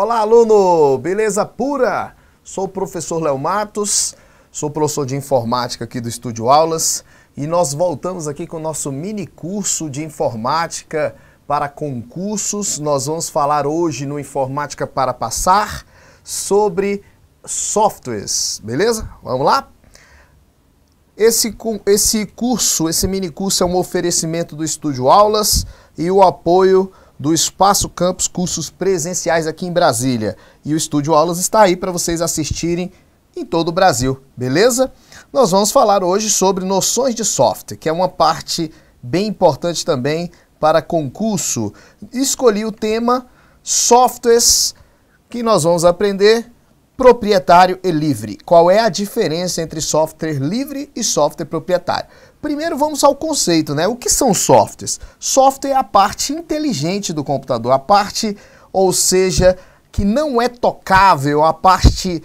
Olá, aluno! Beleza pura? Sou o professor Léo Matos, sou professor de informática aqui do Estúdio Aulas e nós voltamos aqui com o nosso mini curso de informática para concursos. Nós vamos falar hoje no Informática para Passar sobre softwares, beleza? Vamos lá? Esse, esse curso, esse mini curso é um oferecimento do Estúdio Aulas e o apoio do Espaço Campus Cursos Presenciais aqui em Brasília. E o Estúdio Aulas está aí para vocês assistirem em todo o Brasil, beleza? Nós vamos falar hoje sobre noções de software, que é uma parte bem importante também para concurso. Escolhi o tema softwares que nós vamos aprender proprietário e livre. Qual é a diferença entre software livre e software proprietário? Primeiro vamos ao conceito, né? O que são softwares? Software é a parte inteligente do computador, a parte, ou seja, que não é tocável, a parte,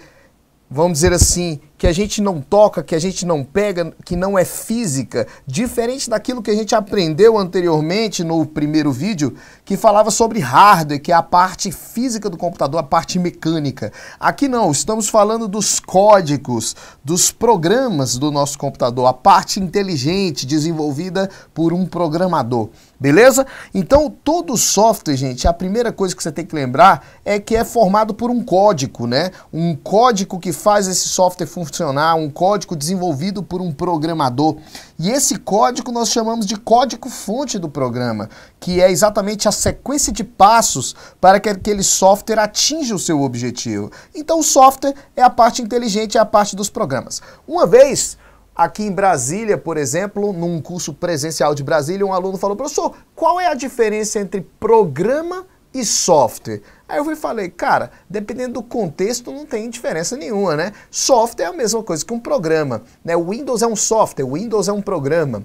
vamos dizer assim, que a gente não toca, que a gente não pega, que não é física, diferente daquilo que a gente aprendeu anteriormente no primeiro vídeo, que falava sobre hardware, que é a parte física do computador, a parte mecânica. Aqui não, estamos falando dos códigos, dos programas do nosso computador, a parte inteligente desenvolvida por um programador. Beleza? Então, todo software, gente, a primeira coisa que você tem que lembrar é que é formado por um código, né? Um código que faz esse software funcionar, um código desenvolvido por um programador. E esse código nós chamamos de código-fonte do programa, que é exatamente a sequência de passos para que aquele software atinja o seu objetivo. Então, o software é a parte inteligente, é a parte dos programas. Uma vez, aqui em Brasília, por exemplo, num curso presencial de Brasília, um aluno falou: professor, qual é a diferença entre programa e e software. Aí eu falei, cara, dependendo do contexto não tem diferença nenhuma, né? Software é a mesma coisa que um programa, né? O Windows é um software, o Windows é um programa.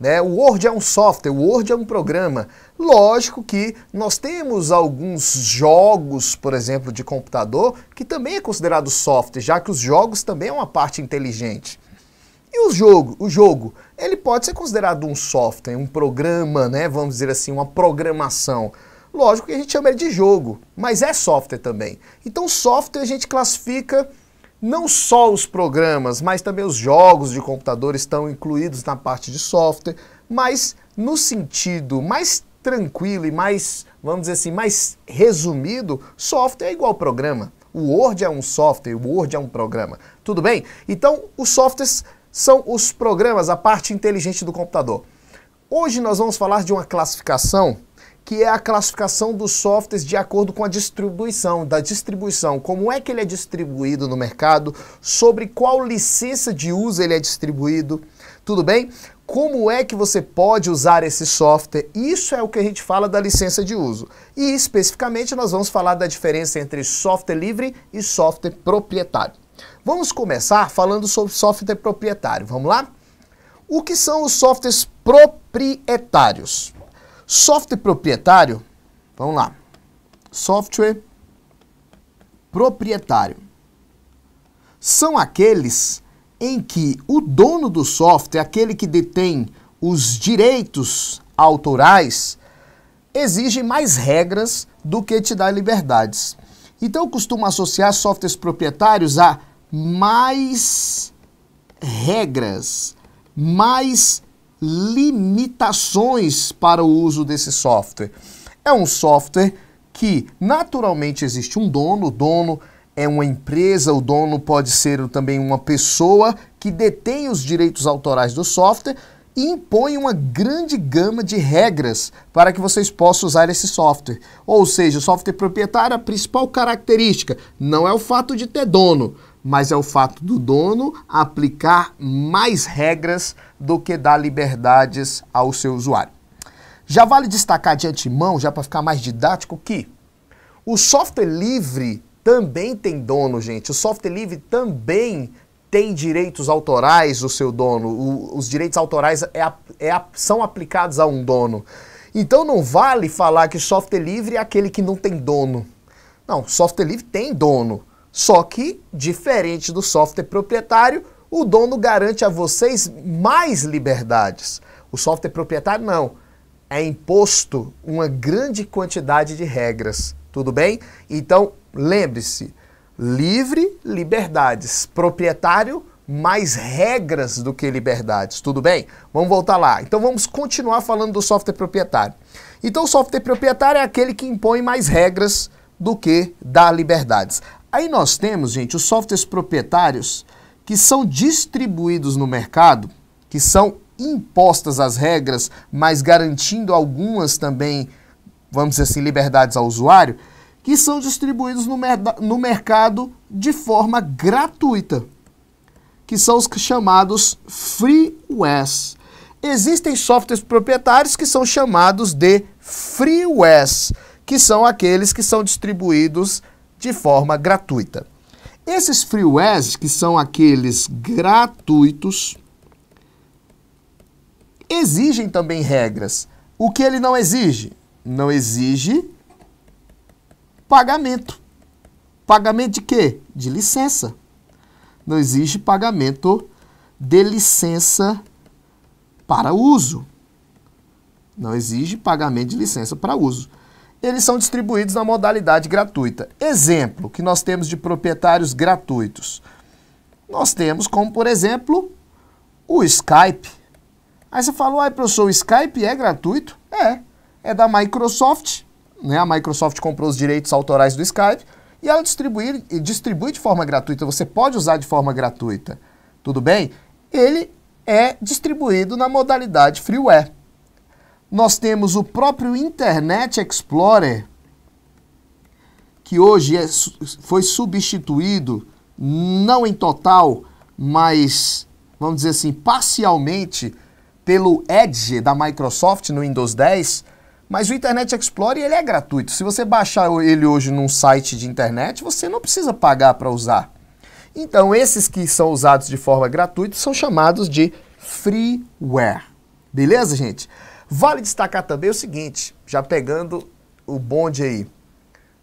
Né? O Word é um software, o Word é um programa. Lógico que nós temos alguns jogos, por exemplo, de computador, que também é considerado software, já que os jogos também é uma parte inteligente. E o jogo, o jogo, ele pode ser considerado um software, um programa, né? Vamos dizer assim, uma programação. Lógico que a gente chama ele de jogo, mas é software também. Então, software a gente classifica não só os programas, mas também os jogos de computador estão incluídos na parte de software, mas no sentido mais tranquilo e mais, vamos dizer assim, mais resumido, software é igual programa. O Word é um software, o Word é um programa. Tudo bem? Então, os softwares são os programas, a parte inteligente do computador. Hoje nós vamos falar de uma classificação que é a classificação dos softwares de acordo com a distribuição, da distribuição, como é que ele é distribuído no mercado, sobre qual licença de uso ele é distribuído, tudo bem? Como é que você pode usar esse software? Isso é o que a gente fala da licença de uso. E especificamente nós vamos falar da diferença entre software livre e software proprietário. Vamos começar falando sobre software proprietário. Vamos lá? O que são os softwares proprietários? Software proprietário, vamos lá. Software proprietário são aqueles em que o dono do software, aquele que detém os direitos autorais, exige mais regras do que te dá liberdades. Então eu costumo associar softwares proprietários a mais regras, mais limitações para o uso desse software. É um software que naturalmente existe um dono, o dono é uma empresa, o dono pode ser também uma pessoa que detém os direitos autorais do software e impõe uma grande gama de regras para que vocês possam usar esse software. Ou seja, o software proprietário, a principal característica não é o fato de ter dono, mas é o fato do dono aplicar mais regras do que dar liberdades ao seu usuário. Já vale destacar de antemão, já para ficar mais didático, que o software livre também tem dono, gente. O software livre também tem direitos autorais o seu dono. O, os direitos autorais é, é, são aplicados a um dono. Então não vale falar que software livre é aquele que não tem dono. Não, software livre tem dono. Só que, diferente do software proprietário, o dono garante a vocês mais liberdades. O software proprietário não. É imposto uma grande quantidade de regras. Tudo bem? Então, lembre-se: livre, liberdades. Proprietário, mais regras do que liberdades, tudo bem? Vamos voltar lá. Então vamos continuar falando do software proprietário. Então o software proprietário é aquele que impõe mais regras do que dá liberdades. Aí nós temos, gente, os softwares proprietários que são distribuídos no mercado, que são impostas as regras, mas garantindo algumas também, vamos dizer assim, liberdades ao usuário, que são distribuídos no, mer no mercado de forma gratuita, que são os chamados freewares. Existem softwares proprietários que são chamados de freewares, que são aqueles que são distribuídos de forma gratuita. Esses freewares, que são aqueles gratuitos, exigem também regras. O que ele não exige? Não exige pagamento. Pagamento de quê? De licença. Não exige pagamento de licença para uso. Não exige pagamento de licença para uso eles são distribuídos na modalidade gratuita. Exemplo que nós temos de proprietários gratuitos. Nós temos como, por exemplo, o Skype. Aí você falou, ai professor, o Skype é gratuito? É, é da Microsoft, né? A Microsoft comprou os direitos autorais do Skype e ela distribui, distribui de forma gratuita, você pode usar de forma gratuita, tudo bem? Ele é distribuído na modalidade freeware nós temos o próprio Internet Explorer, que hoje é, foi substituído, não em total, mas vamos dizer assim, parcialmente pelo Edge da Microsoft no Windows 10, mas o Internet Explorer ele é gratuito. Se você baixar ele hoje num site de internet, você não precisa pagar para usar. Então, esses que são usados de forma gratuita são chamados de freeware. Beleza, gente? Vale destacar também o seguinte, já pegando o bonde aí.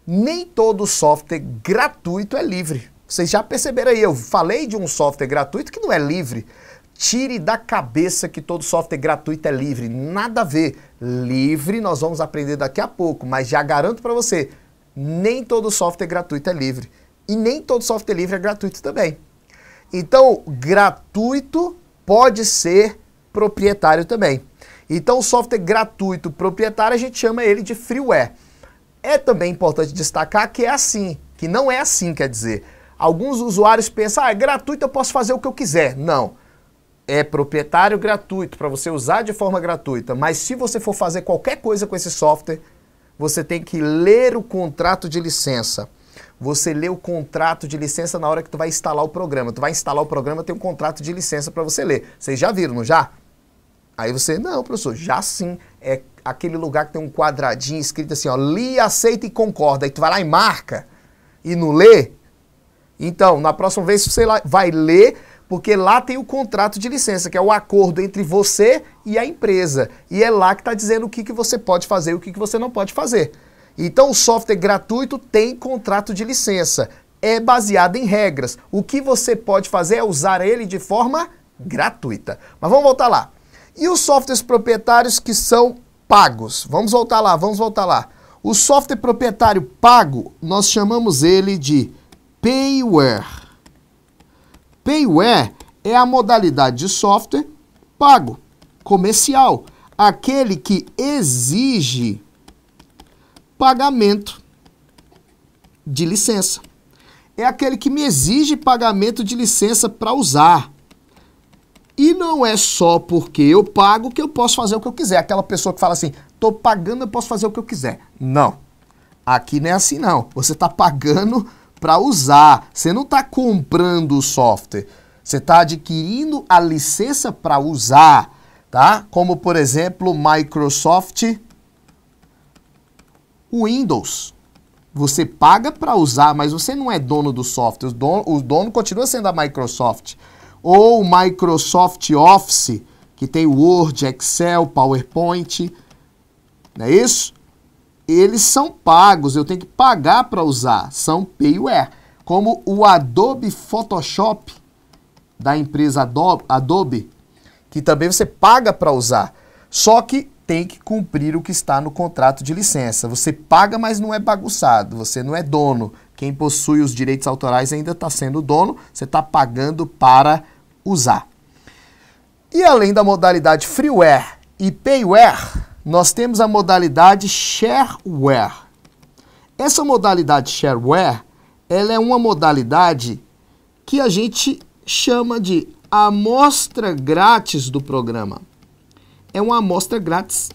Nem todo software gratuito é livre. Vocês já perceberam aí, eu falei de um software gratuito que não é livre. Tire da cabeça que todo software gratuito é livre. Nada a ver. Livre nós vamos aprender daqui a pouco, mas já garanto para você, nem todo software gratuito é livre. E nem todo software livre é gratuito também. Então, gratuito pode ser proprietário também. Então, o software gratuito proprietário, a gente chama ele de freeware. É também importante destacar que é assim, que não é assim, quer dizer. Alguns usuários pensam, ah, é gratuito, eu posso fazer o que eu quiser. Não. É proprietário gratuito, para você usar de forma gratuita. Mas se você for fazer qualquer coisa com esse software, você tem que ler o contrato de licença. Você lê o contrato de licença na hora que tu vai instalar o programa. Tu vai instalar o programa, tem um contrato de licença para você ler. Vocês já viram, não já? Aí você, não, professor, já sim. É aquele lugar que tem um quadradinho escrito assim, ó, li, aceita e concorda. Aí tu vai lá e marca e não lê. Então, na próxima vez você vai ler, porque lá tem o contrato de licença, que é o acordo entre você e a empresa. E é lá que está dizendo o que, que você pode fazer e o que, que você não pode fazer. Então, o software gratuito tem contrato de licença. É baseado em regras. O que você pode fazer é usar ele de forma gratuita. Mas vamos voltar lá. E os softwares proprietários que são pagos? Vamos voltar lá, vamos voltar lá. O software proprietário pago, nós chamamos ele de payware. Payware é a modalidade de software pago, comercial, aquele que exige pagamento de licença. É aquele que me exige pagamento de licença para usar. E não é só porque eu pago que eu posso fazer o que eu quiser. Aquela pessoa que fala assim, estou pagando, eu posso fazer o que eu quiser. Não. Aqui não é assim, não. Você está pagando para usar. Você não está comprando o software. Você está adquirindo a licença para usar, tá? Como, por exemplo, Microsoft Windows. Você paga para usar, mas você não é dono do software. O dono, o dono continua sendo a Microsoft ou Microsoft Office, que tem Word, Excel, PowerPoint, não é isso? Eles são pagos, eu tenho que pagar para usar, são payware. Como o Adobe Photoshop, da empresa Adobe, que também você paga para usar, só que tem que cumprir o que está no contrato de licença. Você paga, mas não é bagunçado, você não é dono. Quem possui os direitos autorais ainda está sendo dono, você está pagando para usar. E além da modalidade freeware e payware, nós temos a modalidade shareware. Essa modalidade shareware, ela é uma modalidade que a gente chama de amostra grátis do programa. É uma amostra grátis.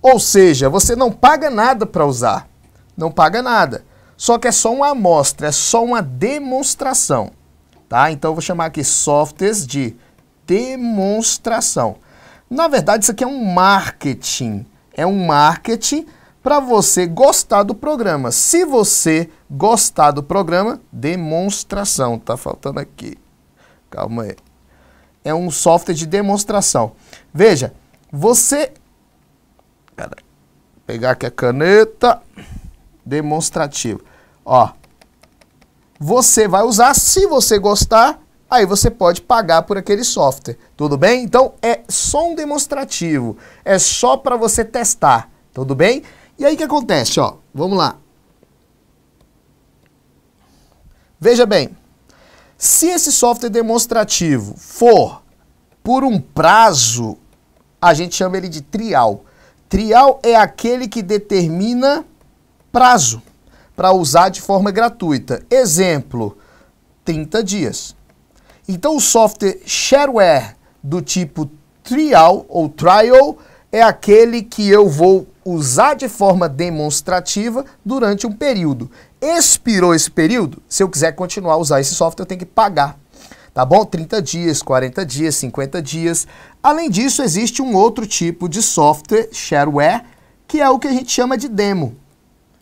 Ou seja, você não paga nada para usar. Não paga nada. Só que é só uma amostra, é só uma demonstração. Tá? Então, eu vou chamar aqui softwares de demonstração. Na verdade, isso aqui é um marketing. É um marketing para você gostar do programa. Se você gostar do programa, demonstração. Tá faltando aqui. Calma aí. É um software de demonstração. Veja, você... Pera, pegar aqui a caneta demonstrativa. Ó, você vai usar. Se você gostar, aí você pode pagar por aquele software. Tudo bem? Então é só um demonstrativo, é só para você testar. Tudo bem? E aí o que acontece? Ó, vamos lá. Veja bem, se esse software demonstrativo for por um prazo, a gente chama ele de trial. Trial é aquele que determina prazo para usar de forma gratuita. Exemplo, 30 dias. Então o software shareware do tipo trial ou trial é aquele que eu vou usar de forma demonstrativa durante um período. Expirou esse período, se eu quiser continuar a usar esse software, eu tenho que pagar. Tá bom? 30 dias, 40 dias, 50 dias. Além disso, existe um outro tipo de software, shareware, que é o que a gente chama de demo.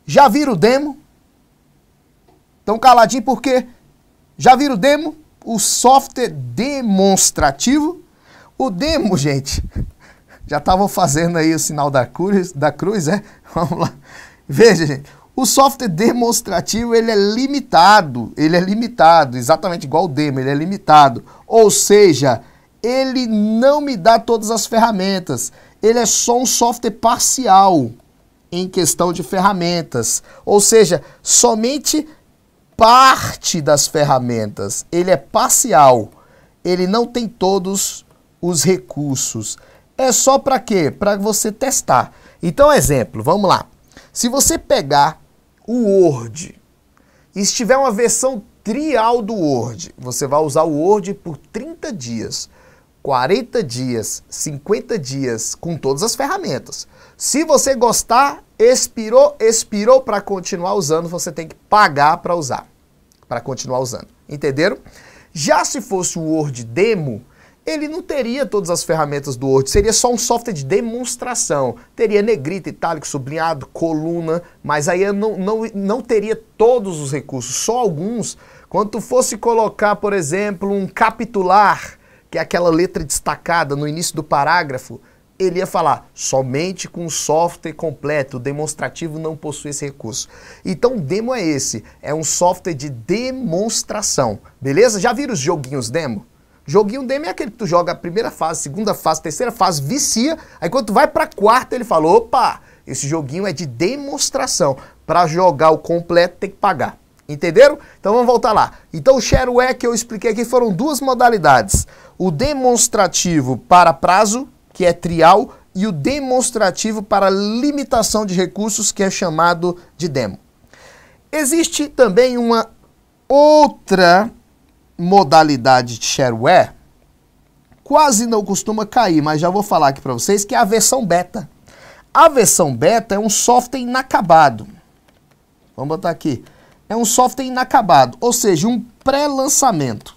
Já viram o demo? estão caladinho, porque já viram o demo? O software demonstrativo. O demo, gente, já estavam fazendo aí o sinal da cruz, da cruz, é? Vamos lá. Veja, gente, o software demonstrativo, ele é limitado, ele é limitado, exatamente igual o demo, ele é limitado. Ou seja, ele não me dá todas as ferramentas. Ele é só um software parcial em questão de ferramentas. Ou seja, somente parte das ferramentas, ele é parcial, ele não tem todos os recursos. É só para quê? Para você testar. Então, exemplo, vamos lá. Se você pegar o Word e tiver uma versão trial do Word, você vai usar o Word por 30 dias, 40 dias, 50 dias, com todas as ferramentas. Se você gostar, expirou, expirou para continuar usando, você tem que pagar para usar, para continuar usando. Entenderam? Já se fosse o Word demo, ele não teria todas as ferramentas do Word, seria só um software de demonstração. Teria negrita, itálico, sublinhado, coluna, mas aí não, não, não teria todos os recursos, só alguns. Quando fosse colocar, por exemplo, um capitular, que é aquela letra destacada no início do parágrafo, ele ia falar somente com software completo, o demonstrativo não possui esse recurso. Então, demo é esse, é um software de demonstração, beleza? Já viram os joguinhos demo? Joguinho demo é aquele que tu joga a primeira fase, segunda fase, terceira fase, vicia, aí quando tu vai para a quarta ele fala, opa, esse joguinho é de demonstração, para jogar o completo tem que pagar. Entenderam? Então vamos voltar lá. Então o shareware que eu expliquei aqui foram duas modalidades. O demonstrativo para prazo que é trial, e o demonstrativo para limitação de recursos, que é chamado de demo. Existe também uma outra modalidade de shareware, quase não costuma cair, mas já vou falar aqui para vocês, que é a versão beta. A versão beta é um software inacabado. Vamos botar aqui. É um software inacabado, ou seja, um pré-lançamento.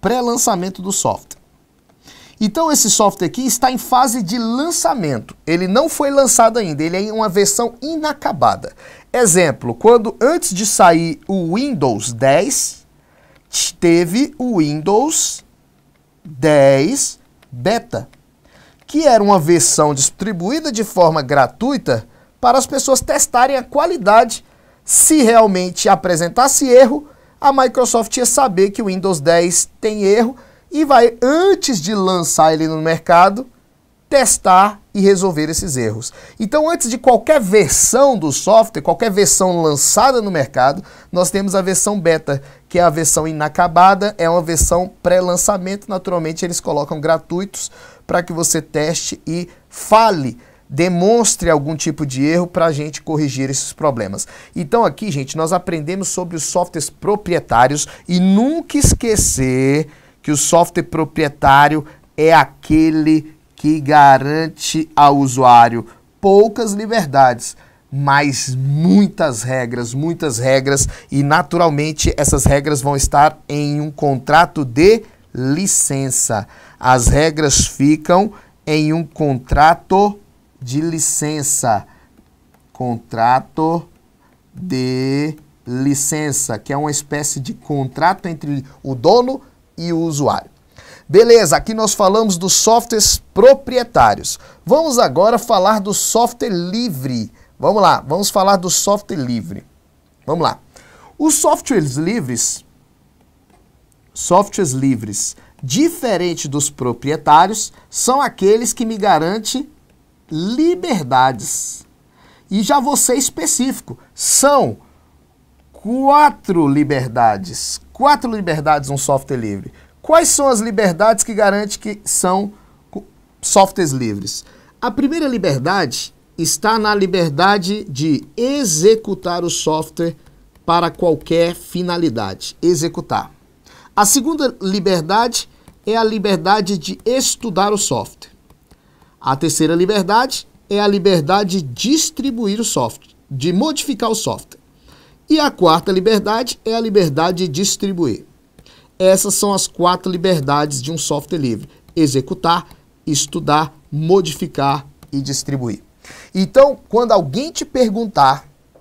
Pré-lançamento do software. Então esse software aqui está em fase de lançamento. Ele não foi lançado ainda, ele é uma versão inacabada. Exemplo, quando antes de sair o Windows 10, teve o Windows 10 Beta, que era uma versão distribuída de forma gratuita para as pessoas testarem a qualidade. Se realmente apresentasse erro, a Microsoft ia saber que o Windows 10 tem erro e vai, antes de lançar ele no mercado, testar e resolver esses erros. Então, antes de qualquer versão do software, qualquer versão lançada no mercado, nós temos a versão beta, que é a versão inacabada, é uma versão pré-lançamento. Naturalmente, eles colocam gratuitos para que você teste e fale demonstre algum tipo de erro para a gente corrigir esses problemas. Então aqui, gente, nós aprendemos sobre os softwares proprietários e nunca esquecer que o software proprietário é aquele que garante ao usuário poucas liberdades, mas muitas regras, muitas regras, e naturalmente essas regras vão estar em um contrato de licença. As regras ficam em um contrato de licença. Contrato de licença, que é uma espécie de contrato entre o dono e e o usuário. Beleza, aqui nós falamos dos softwares proprietários. Vamos agora falar do software livre. Vamos lá, vamos falar do software livre. Vamos lá. Os softwares livres, softwares livres, diferente dos proprietários, são aqueles que me garantem liberdades. E já vou ser específico, são quatro liberdades, quatro liberdades um software livre. Quais são as liberdades que garante que são softwares livres? A primeira liberdade está na liberdade de executar o software para qualquer finalidade, executar. A segunda liberdade é a liberdade de estudar o software. A terceira liberdade é a liberdade de distribuir o software, de modificar o software. E a quarta liberdade é a liberdade de distribuir. Essas são as quatro liberdades de um software livre: executar, estudar, modificar e distribuir. Então, quando alguém te perguntar o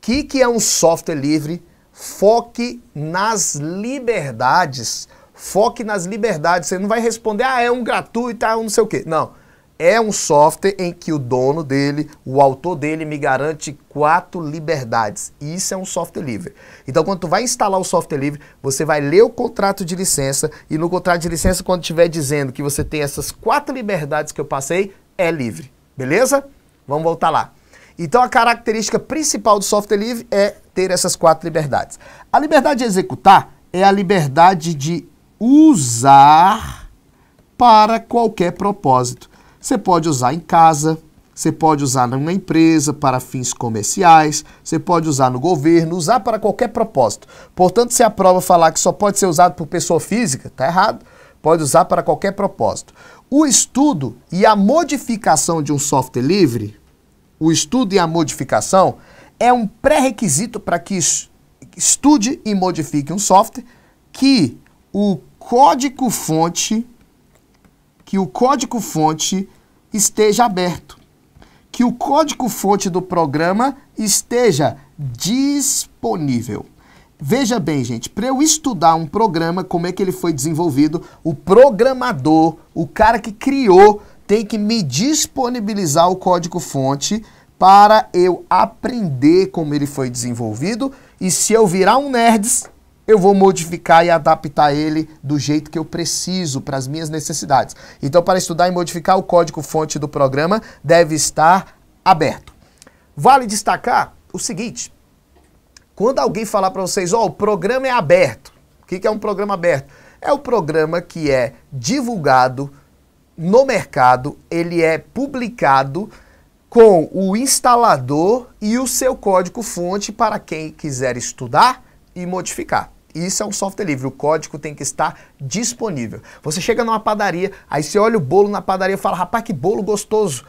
que, que é um software livre, foque nas liberdades. Foque nas liberdades. Você não vai responder, ah, é um gratuito, ah, um não sei o quê. Não é um software em que o dono dele, o autor dele me garante quatro liberdades. Isso é um software livre. Então, quando tu vai instalar o software livre, você vai ler o contrato de licença e no contrato de licença, quando estiver dizendo que você tem essas quatro liberdades que eu passei, é livre. Beleza? Vamos voltar lá. Então, a característica principal do software livre é ter essas quatro liberdades. A liberdade de executar é a liberdade de usar para qualquer propósito. Você pode usar em casa, você pode usar numa empresa para fins comerciais, você pode usar no governo, usar para qualquer propósito. Portanto, se a prova falar que só pode ser usado por pessoa física, está errado. Pode usar para qualquer propósito. O estudo e a modificação de um software livre, o estudo e a modificação, é um pré-requisito para que estude e modifique um software que o código-fonte que o código-fonte esteja aberto, que o código-fonte do programa esteja disponível. Veja bem, gente, para eu estudar um programa, como é que ele foi desenvolvido, o programador, o cara que criou, tem que me disponibilizar o código-fonte para eu aprender como ele foi desenvolvido. E se eu virar um nerds, eu vou modificar e adaptar ele do jeito que eu preciso para as minhas necessidades. Então, para estudar e modificar o código-fonte do programa, deve estar aberto. Vale destacar o seguinte: quando alguém falar para vocês, ó, oh, o programa é aberto. O que é um programa aberto? É o programa que é divulgado no mercado, ele é publicado com o instalador e o seu código-fonte para quem quiser estudar e modificar. Isso é um software livre, o código tem que estar disponível. Você chega numa padaria, aí você olha o bolo na padaria e fala, rapaz, que bolo gostoso.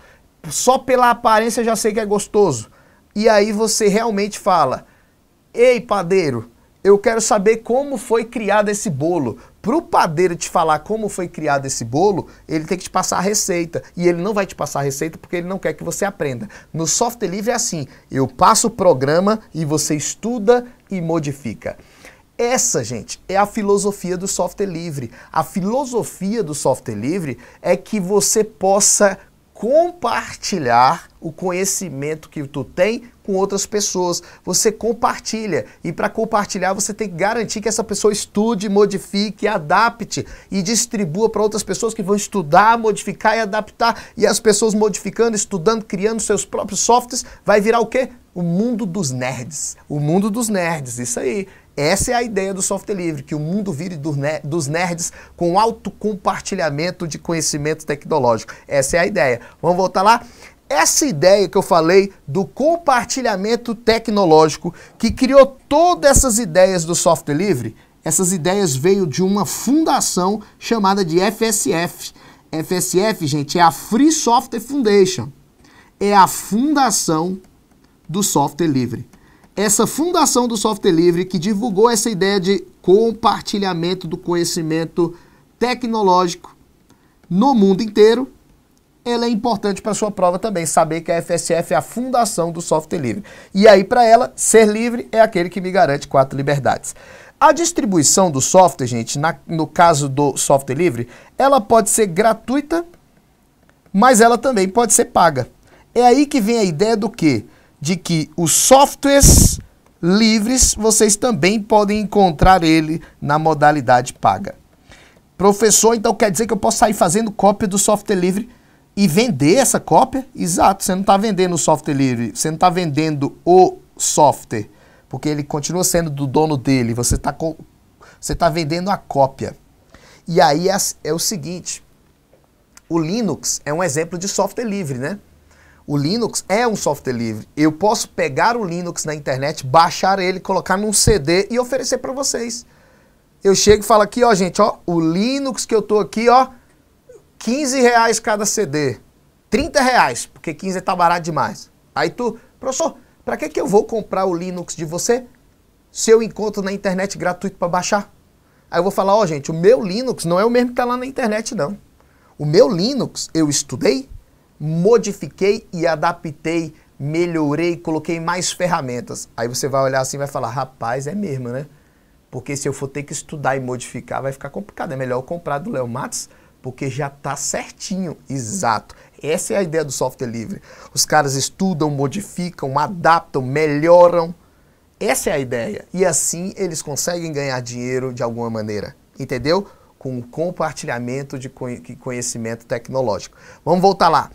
Só pela aparência já sei que é gostoso. E aí você realmente fala, ei padeiro, eu quero saber como foi criado esse bolo. Para o padeiro te falar como foi criado esse bolo, ele tem que te passar a receita. E ele não vai te passar a receita porque ele não quer que você aprenda. No software livre é assim: eu passo o programa e você estuda e modifica. Essa, gente, é a filosofia do software livre. A filosofia do software livre é que você possa compartilhar o conhecimento que tu tem com outras pessoas. Você compartilha e para compartilhar você tem que garantir que essa pessoa estude, modifique, adapte e distribua para outras pessoas que vão estudar, modificar e adaptar. E as pessoas modificando, estudando, criando seus próprios softwares, vai virar o quê? O mundo dos nerds. O mundo dos nerds, isso aí. Essa é a ideia do software livre, que o mundo vire dos nerds com alto compartilhamento de conhecimento tecnológico. Essa é a ideia. Vamos voltar lá? Essa ideia que eu falei do compartilhamento tecnológico que criou todas essas ideias do software livre, essas ideias veio de uma fundação chamada de FSF. FSF, gente, é a Free Software Foundation. É a fundação do software livre essa fundação do software livre que divulgou essa ideia de compartilhamento do conhecimento tecnológico no mundo inteiro, ela é importante para sua prova também, saber que a FSF é a fundação do software livre. E aí, para ela, ser livre é aquele que me garante quatro liberdades. A distribuição do software, gente, na, no caso do software livre, ela pode ser gratuita, mas ela também pode ser paga. É aí que vem a ideia do que? de que os softwares livres vocês também podem encontrar ele na modalidade paga. Professor, então quer dizer que eu posso sair fazendo cópia do software livre e vender essa cópia? Exato, você não está vendendo o software livre, você não está vendendo o software, porque ele continua sendo do dono dele, você está você tá vendendo a cópia. E aí é, é o seguinte, o Linux é um exemplo de software livre, né? O Linux é um software livre. Eu posso pegar o Linux na internet, baixar ele, colocar num CD e oferecer para vocês. Eu chego e falo aqui, ó, gente, ó, o Linux que eu tô aqui, ó, 15 reais cada CD. 30 reais, porque 15 tá barato demais. Aí tu, professor, para que, que eu vou comprar o Linux de você se eu encontro na internet gratuito para baixar? Aí eu vou falar, ó, gente, o meu Linux não é o mesmo que tá lá na internet, não. O meu Linux eu estudei, modifiquei e adaptei, melhorei, coloquei mais ferramentas. Aí você vai olhar assim e vai falar, rapaz, é mesmo, né? Porque se eu for ter que estudar e modificar, vai ficar complicado. É melhor eu comprar do Léo Matos, porque já está certinho, exato. Essa é a ideia do software livre. Os caras estudam, modificam, adaptam, melhoram. Essa é a ideia. E assim eles conseguem ganhar dinheiro de alguma maneira. Entendeu? Com o compartilhamento de conhecimento tecnológico. Vamos voltar lá.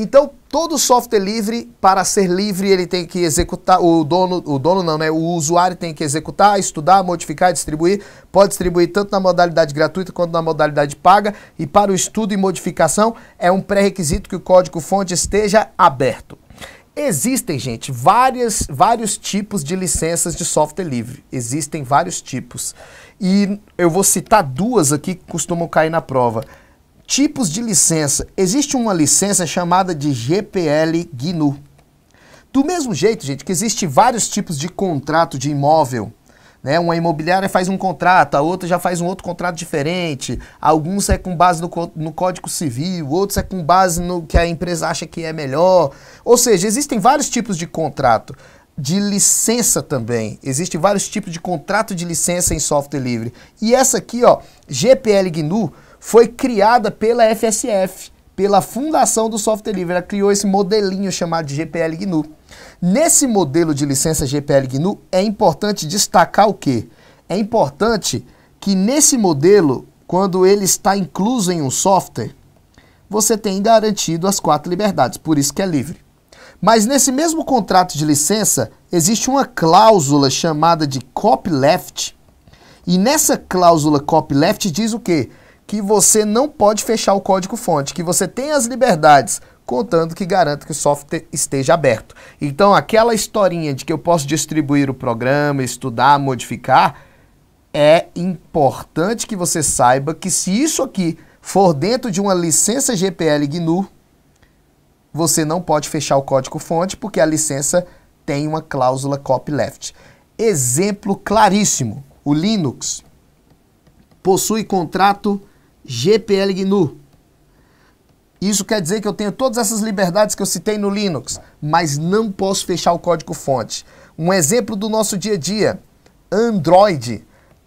Então, todo software livre, para ser livre, ele tem que executar, o dono, o dono não, né? O usuário tem que executar, estudar, modificar, distribuir. Pode distribuir tanto na modalidade gratuita quanto na modalidade paga. E para o estudo e modificação, é um pré-requisito que o código-fonte esteja aberto. Existem, gente, várias, vários tipos de licenças de software livre. Existem vários tipos. E eu vou citar duas aqui que costumam cair na prova. Tipos de licença. Existe uma licença chamada de GPL GNU. Do mesmo jeito, gente, que existe vários tipos de contrato de imóvel. Né? Uma imobiliária faz um contrato, a outra já faz um outro contrato diferente. Alguns é com base no, no Código Civil, outros é com base no que a empresa acha que é melhor. Ou seja, existem vários tipos de contrato de licença também. Existem vários tipos de contrato de licença em software livre. E essa aqui, ó, GPL GNU, foi criada pela FSF, pela Fundação do Software Livre. Ela criou esse modelinho chamado de GPL GNU. Nesse modelo de licença GPL GNU, é importante destacar o quê? É importante que nesse modelo, quando ele está incluso em um software, você tem garantido as quatro liberdades, por isso que é livre. Mas nesse mesmo contrato de licença, existe uma cláusula chamada de copyleft. E nessa cláusula copyleft diz o quê? que você não pode fechar o código-fonte, que você tem as liberdades, contanto que garanta que o software esteja aberto. Então, aquela historinha de que eu posso distribuir o programa, estudar, modificar, é importante que você saiba que se isso aqui for dentro de uma licença GPL GNU, você não pode fechar o código-fonte porque a licença tem uma cláusula copyleft. Exemplo claríssimo, o Linux possui contrato GPL-GNU. Isso quer dizer que eu tenho todas essas liberdades que eu citei no Linux, mas não posso fechar o código-fonte. Um exemplo do nosso dia a dia, Android.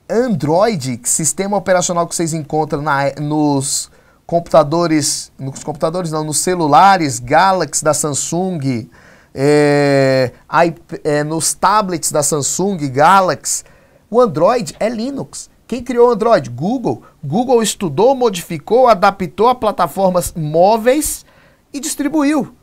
Android, sistema operacional que vocês encontram na, nos computadores, nos computadores não, nos celulares, Galaxy da Samsung, é, é, nos tablets da Samsung, Galaxy, o Android é Linux. Quem criou o Android? Google. Google estudou, modificou, adaptou a plataformas móveis e distribuiu.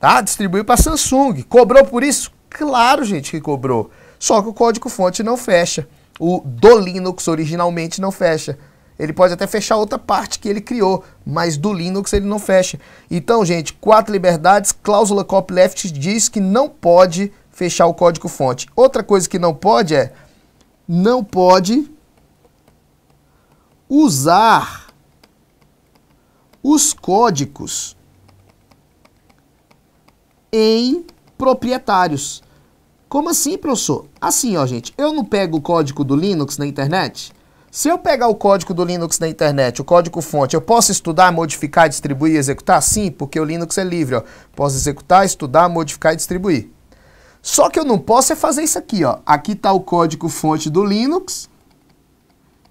Tá? Distribuiu para Samsung. Cobrou por isso? Claro, gente, que cobrou. Só que o código-fonte não fecha. O do Linux originalmente não fecha. Ele pode até fechar outra parte que ele criou, mas do Linux ele não fecha. Então, gente, quatro liberdades, cláusula copyleft diz que não pode fechar o código fonte. Outra coisa que não pode é não pode usar os códigos em proprietários. Como assim, professor? Assim, ó, gente, eu não pego o código do Linux na internet. Se eu pegar o código do Linux na internet, o código fonte, eu posso estudar, modificar, distribuir e executar? Sim, porque o Linux é livre, ó. Posso executar, estudar, modificar e distribuir. Só que eu não posso é fazer isso aqui, ó. Aqui está o código fonte do Linux.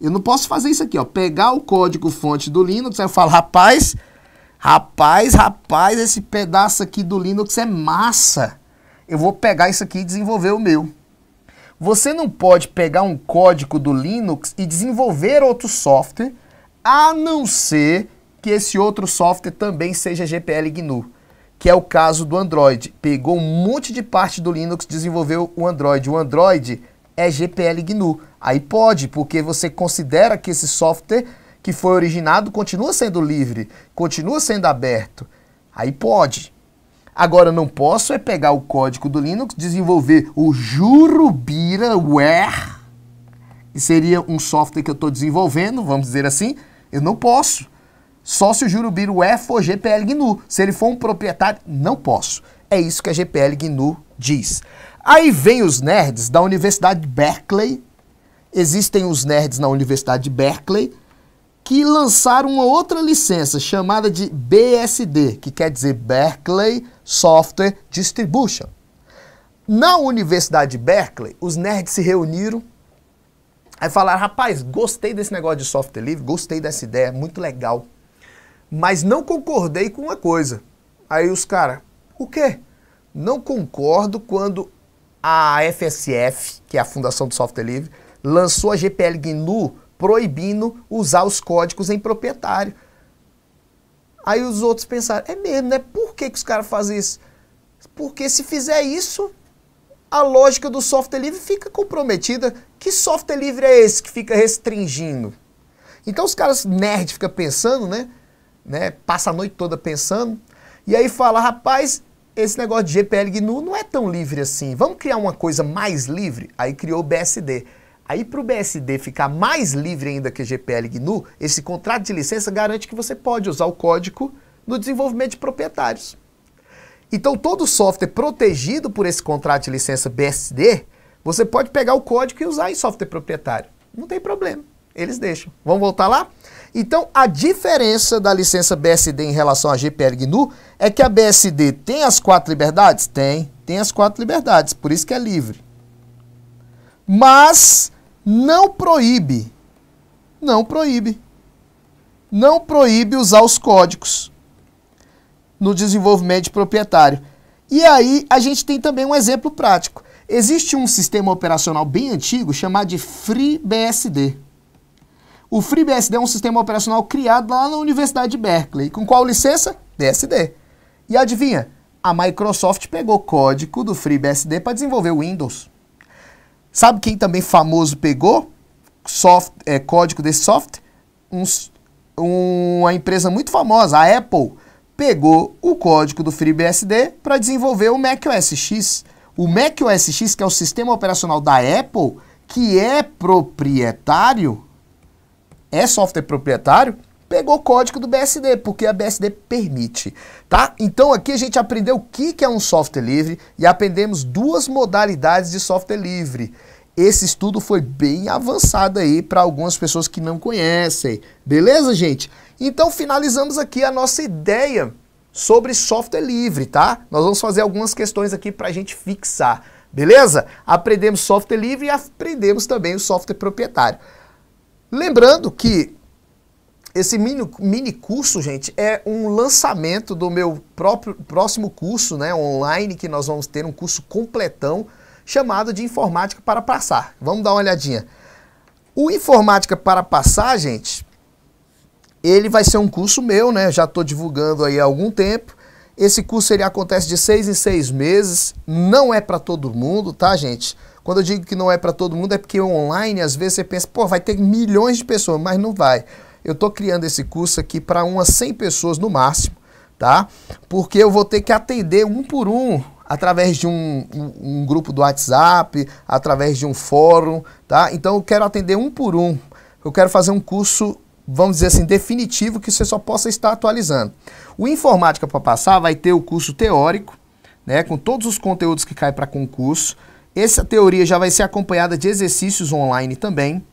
Eu não posso fazer isso aqui, ó. Pegar o código-fonte do Linux, aí eu falo, rapaz, rapaz, rapaz, esse pedaço aqui do Linux é massa. Eu vou pegar isso aqui e desenvolver o meu. Você não pode pegar um código do Linux e desenvolver outro software, a não ser que esse outro software também seja GPL GNU, que é o caso do Android. Pegou um monte de parte do Linux, desenvolveu o Android. O Android é GPL GNU. Aí pode, porque você considera que esse software que foi originado continua sendo livre, continua sendo aberto. Aí pode. Agora não posso é pegar o código do Linux, desenvolver o Jurubiraware, que seria um software que eu estou desenvolvendo, vamos dizer assim. Eu não posso. Só se o Jurubiraware for GPL GNU. Se ele for um proprietário, não posso. É isso que a GPL GNU diz. Aí vem os nerds da Universidade de Berkeley. Existem os nerds na Universidade de Berkeley que lançaram uma outra licença chamada de BSD, que quer dizer Berkeley Software Distribution. Na Universidade de Berkeley, os nerds se reuniram Aí falaram, rapaz, gostei desse negócio de software livre, gostei dessa ideia, muito legal. Mas não concordei com uma coisa. Aí os caras, o quê? Não concordo quando a FSF, que é a Fundação do Software Livre, lançou a GPL GNU proibindo usar os códigos em proprietário. Aí os outros pensaram, é mesmo, né? Por que, que os caras fazem isso? Porque se fizer isso, a lógica do software livre fica comprometida. Que software livre é esse que fica restringindo? Então os caras nerd ficam pensando, né? né? Passa a noite toda pensando. E aí fala, rapaz, esse negócio de GPL GNU não é tão livre assim. Vamos criar uma coisa mais livre? Aí criou o BSD. Aí para o BSD ficar mais livre ainda que GPL GNU, esse contrato de licença garante que você pode usar o código no desenvolvimento de proprietários. Então todo software protegido por esse contrato de licença BSD, você pode pegar o código e usar em software proprietário. Não tem problema, eles deixam. Vamos voltar lá? Então, a diferença da licença BSD em relação à GPL GNU é que a BSD tem as quatro liberdades? Tem, tem as quatro liberdades, por isso que é livre. Mas não proíbe, não proíbe, não proíbe usar os códigos no desenvolvimento de proprietário. E aí a gente tem também um exemplo prático. Existe um sistema operacional bem antigo chamado de FreeBSD. O FreeBSD é um sistema operacional criado lá na Universidade de Berkeley, com qual licença? BSD. E adivinha? A Microsoft pegou código do FreeBSD para desenvolver o Windows. Sabe quem também famoso pegou soft, é, código desse software? Um, um, uma empresa muito famosa, a Apple, pegou o código do FreeBSD para desenvolver o Mac OS X. O Mac OS X, que é o sistema operacional da Apple, que é proprietário é software proprietário, pegou o código do BSD, porque a BSD permite, tá? Então aqui a gente aprendeu o que, que é um software livre e aprendemos duas modalidades de software livre. Esse estudo foi bem avançado aí para algumas pessoas que não conhecem, beleza, gente? Então finalizamos aqui a nossa ideia sobre software livre, tá? Nós vamos fazer algumas questões aqui para a gente fixar, beleza? Aprendemos software livre e aprendemos também o software proprietário. Lembrando que esse mini, mini curso, gente, é um lançamento do meu próprio próximo curso, né, online, que nós vamos ter um curso completão chamado de Informática para Passar. Vamos dar uma olhadinha. O Informática para Passar, gente, ele vai ser um curso meu, né? Já estou divulgando aí há algum tempo. Esse curso ele acontece de seis em seis meses, não é para todo mundo, tá, gente? Quando eu digo que não é para todo mundo, é porque online, às vezes, você pensa, pô, vai ter milhões de pessoas, mas não vai. Eu estou criando esse curso aqui para umas 100 pessoas no máximo, tá? Porque eu vou ter que atender um por um através de um, um, um grupo do WhatsApp, através de um fórum, tá? Então eu quero atender um por um. Eu quero fazer um curso vamos dizer assim, definitivo que você só possa estar atualizando. O Informática para Passar vai ter o curso teórico, né, com todos os conteúdos que caem para concurso. Essa teoria já vai ser acompanhada de exercícios online também.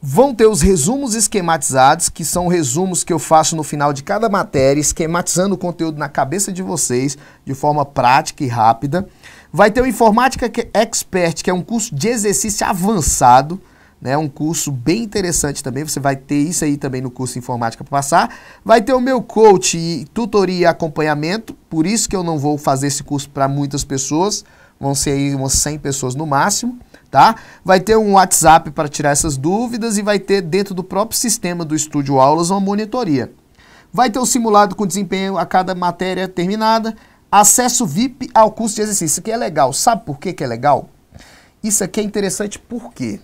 Vão ter os resumos esquematizados, que são resumos que eu faço no final de cada matéria, esquematizando o conteúdo na cabeça de vocês de forma prática e rápida. Vai ter o Informática Expert, que é um curso de exercício avançado, né? Um curso bem interessante também. Você vai ter isso aí também no curso Informática para passar. Vai ter o meu coach e tutoria e acompanhamento, por isso que eu não vou fazer esse curso para muitas pessoas vão ser aí umas 100 pessoas no máximo, tá? Vai ter um WhatsApp para tirar essas dúvidas e vai ter dentro do próprio sistema do Estúdio Aulas uma monitoria. Vai ter um simulado com desempenho a cada matéria terminada, acesso VIP ao curso de exercício. Isso aqui é legal. Sabe por que, que é legal? Isso aqui é interessante por quê?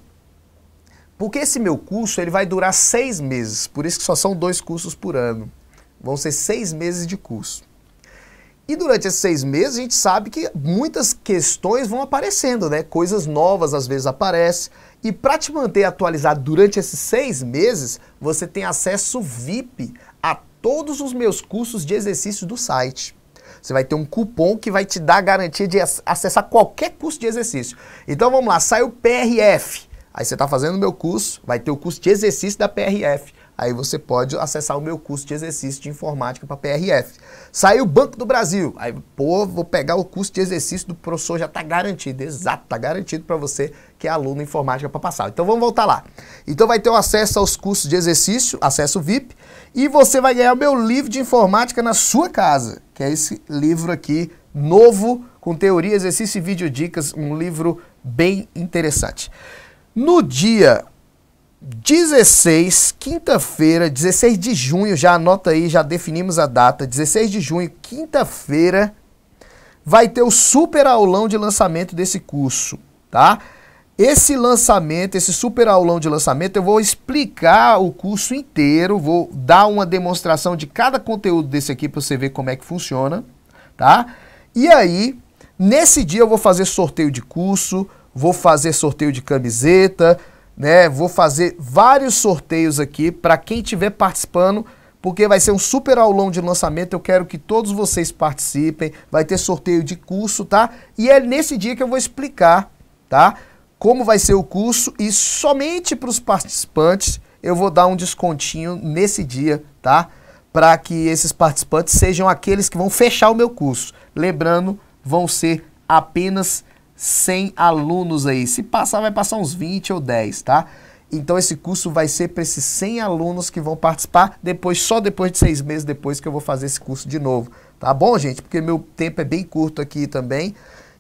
Porque esse meu curso ele vai durar seis meses, por isso que só são dois cursos por ano. Vão ser seis meses de curso. E durante esses seis meses a gente sabe que muitas questões vão aparecendo, né? Coisas novas às vezes aparecem. E para te manter atualizado durante esses seis meses, você tem acesso VIP a todos os meus cursos de exercícios do site. Você vai ter um cupom que vai te dar a garantia de acessar qualquer curso de exercício. Então vamos lá, sai o PRF. Aí você está fazendo o meu curso, vai ter o curso de exercício da PRF. Aí você pode acessar o meu curso de exercício de informática para PRF. Saiu o Banco do Brasil. Aí, pô, vou pegar o curso de exercício do professor, já está garantido. Exato, está garantido para você que é aluno em informática para passar. Então vamos voltar lá. Então vai ter o acesso aos cursos de exercício, acesso VIP, e você vai ganhar o meu livro de informática na sua casa, que é esse livro aqui, novo, com teoria, exercício e vídeo dicas, um livro bem interessante. No dia 16, quinta-feira, 16 de junho, já anota aí, já definimos a data. 16 de junho, quinta-feira, vai ter o super aulão de lançamento desse curso, tá? Esse lançamento, esse super aulão de lançamento, eu vou explicar o curso inteiro, vou dar uma demonstração de cada conteúdo desse aqui para você ver como é que funciona, tá? E aí, nesse dia eu vou fazer sorteio de curso, vou fazer sorteio de camiseta, né? Vou fazer vários sorteios aqui para quem estiver participando, porque vai ser um super aulão de lançamento. Eu quero que todos vocês participem. Vai ter sorteio de curso, tá? E é nesse dia que eu vou explicar, tá? Como vai ser o curso e somente para os participantes eu vou dar um descontinho nesse dia, tá? Para que esses participantes sejam aqueles que vão fechar o meu curso. Lembrando, vão ser apenas 100 alunos aí. Se passar, vai passar uns 20 ou 10, tá? Então esse curso vai ser para esses 100 alunos que vão participar depois, só depois de seis meses depois que eu vou fazer esse curso de novo. Tá bom, gente? Porque meu tempo é bem curto aqui também.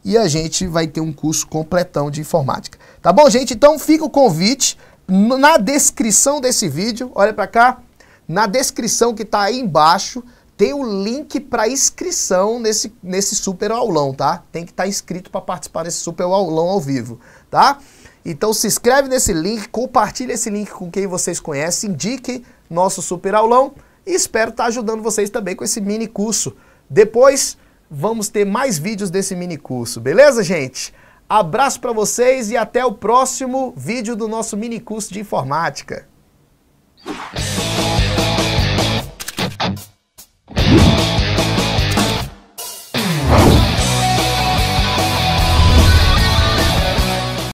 E a gente vai ter um curso completão de informática. Tá bom, gente? Então fica o convite na descrição desse vídeo. Olha para cá. Na descrição que está aí embaixo tem o link para inscrição nesse, nesse super aulão, tá? Tem que estar tá inscrito para participar desse super aulão ao vivo, tá? Então se inscreve nesse link, compartilha esse link com quem vocês conhecem, indique nosso super aulão e espero estar tá ajudando vocês também com esse mini curso. Depois vamos ter mais vídeos desse mini curso, beleza, gente? Abraço para vocês e até o próximo vídeo do nosso mini curso de informática. Yeah.